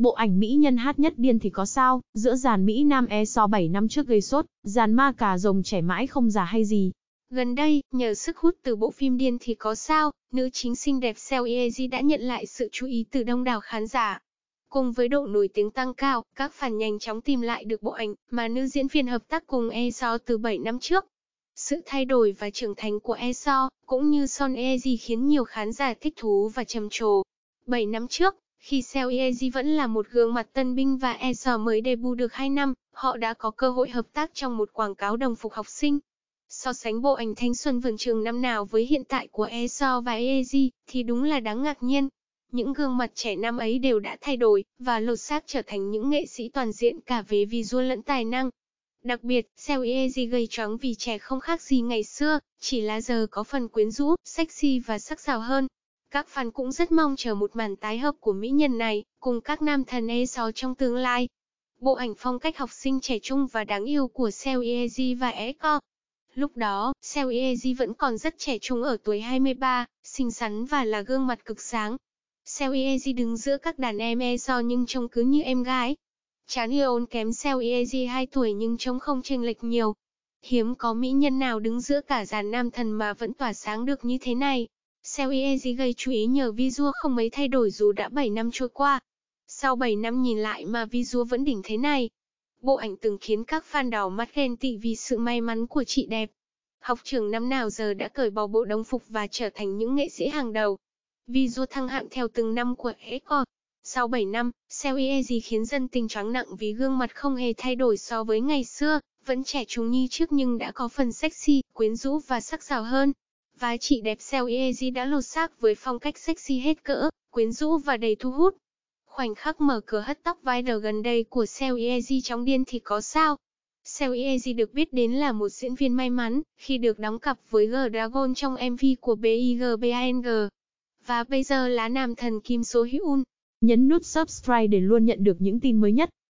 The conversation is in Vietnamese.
Bộ ảnh Mỹ nhân hát nhất điên thì có sao, giữa dàn Mỹ Nam e so 7 năm trước gây sốt, dàn ma cà rồng trẻ mãi không già hay gì. Gần đây, nhờ sức hút từ bộ phim Điên thì có sao, nữ chính xinh đẹp Seo Yeji đã nhận lại sự chú ý từ đông đảo khán giả. Cùng với độ nổi tiếng tăng cao, các fan nhanh chóng tìm lại được bộ ảnh mà nữ diễn viên hợp tác cùng E từ 7 năm trước. Sự thay đổi và trưởng thành của E cũng như Son Eji khiến nhiều khán giả thích thú và trầm trồ. 7 năm trước, khi Seo Yeji vẫn là một gương mặt tân binh và ESO mới debut được 2 năm, họ đã có cơ hội hợp tác trong một quảng cáo đồng phục học sinh. So sánh bộ ảnh thanh xuân vườn trường năm nào với hiện tại của ESO và Yeji thì đúng là đáng ngạc nhiên. Những gương mặt trẻ năm ấy đều đã thay đổi và lột xác trở thành những nghệ sĩ toàn diện cả về visual lẫn tài năng. Đặc biệt, Seo Yeji gây choáng vì trẻ không khác gì ngày xưa, chỉ là giờ có phần quyến rũ, sexy và sắc sảo hơn. Các fan cũng rất mong chờ một màn tái hợp của mỹ nhân này, cùng các nam thần E6 trong tương lai. Bộ ảnh phong cách học sinh trẻ trung và đáng yêu của Seo Yeji và Eko. Lúc đó, Seo Yeji vẫn còn rất trẻ trung ở tuổi 23, xinh xắn và là gương mặt cực sáng. Seo Yeji đứng giữa các đàn em E6 nhưng trông cứ như em gái. Chán Yeon kém Seo Yeji 2 tuổi nhưng trông không chênh lệch nhiều, Hiếm có mỹ nhân nào đứng giữa cả dàn nam thần mà vẫn tỏa sáng được như thế này. Seo Yeji gây chú ý nhờ visual không mấy thay đổi dù đã 7 năm trôi qua. Sau 7 năm nhìn lại mà visual vẫn đỉnh thế này. Bộ ảnh từng khiến các fan đỏ mắt ghen tị vì sự may mắn của chị đẹp. Học trường năm nào giờ đã cởi bỏ bộ đồng phục và trở thành những nghệ sĩ hàng đầu. Visual thăng hạng theo từng năm của EXO. Sau 7 năm, Seo Yeji khiến dân tình choáng nặng vì gương mặt không hề thay đổi so với ngày xưa, vẫn trẻ trung như trước nhưng đã có phần sexy, quyến rũ và sắc sảo hơn. Và chị đẹp Seo Ji e đã lột xác với phong cách sexy hết cỡ, quyến rũ và đầy thu hút. Khoảnh khắc mở cửa hất tóc Vider gần đây của Seo Ji trong điên thì có sao? Seo Ji e được biết đến là một diễn viên may mắn khi được đóng cặp với G-Dragon trong MV của BIGBANG. Và bây giờ là nam thần Kim So Hyun. Nhấn nút subscribe để luôn nhận được những tin mới nhất.